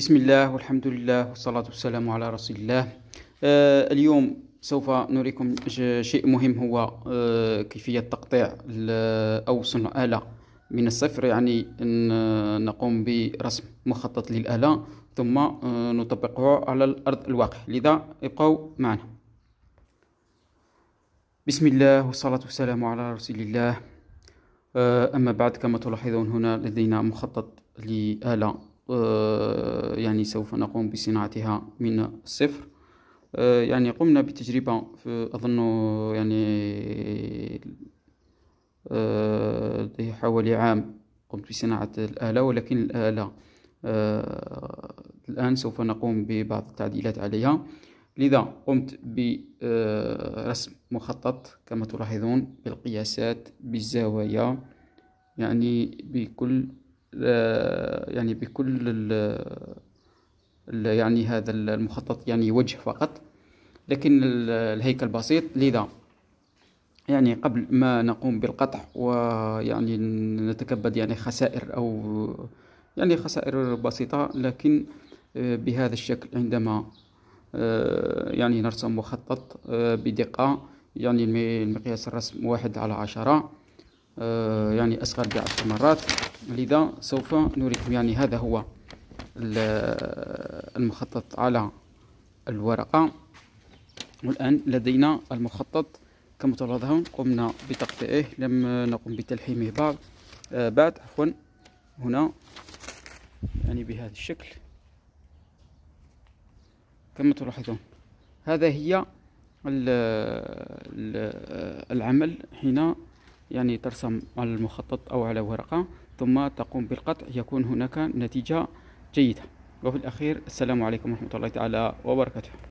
بسم الله والحمد لله والصلاة والسلام على رسول الله آه، اليوم سوف نريكم شيء مهم هو آه، كيفية تقطيع أو صنع آلة من الصفر يعني آه، نقوم برسم مخطط للآلة ثم نطبقه على الأرض الواقع لذا ابقوا معنا بسم الله والصلاة والسلام على رسول الله أما بعد كما تلاحظون هنا لدينا مخطط لآلة يعني سوف نقوم بصناعتها من الصفر آه، يعني قمنا بتجربة في آه، أظن يعني آه، حوالي عام قمت بصناعة الآلة ولكن الآلة الآن سوف نقوم ببعض التعديلات عليها لذا قمت برسم مخطط كما تلاحظون بالقياسات بالزوايا يعني بكل آه، يعني بكل الـ يعني هذا المخطط يعني وجه فقط لكن الهيكل بسيط لذا يعني قبل ما نقوم بالقطع ويعني نتكبد يعني خسائر أو يعني خسائر بسيطة لكن آه، بهذا الشكل عندما آه، يعني نرسم مخطط بدقة يعني المقياس الرسم واحد على عشرة يعني أصغر بعشر مرات لذا سوف نريكم يعني هذا هو المخطط على الورقة والآن لدينا المخطط كما تلاحظون قمنا بتقطيعه لم نقم بتلحيمه بعد آه، بعد عفوا هنا يعني بهذا الشكل كما تلاحظون هذا هي العمل حين يعني ترسم على المخطط أو على ورقة ثم تقوم بالقطع يكون هناك نتيجة جيدة وفي الأخير السلام عليكم ورحمة الله تعالى وبركاته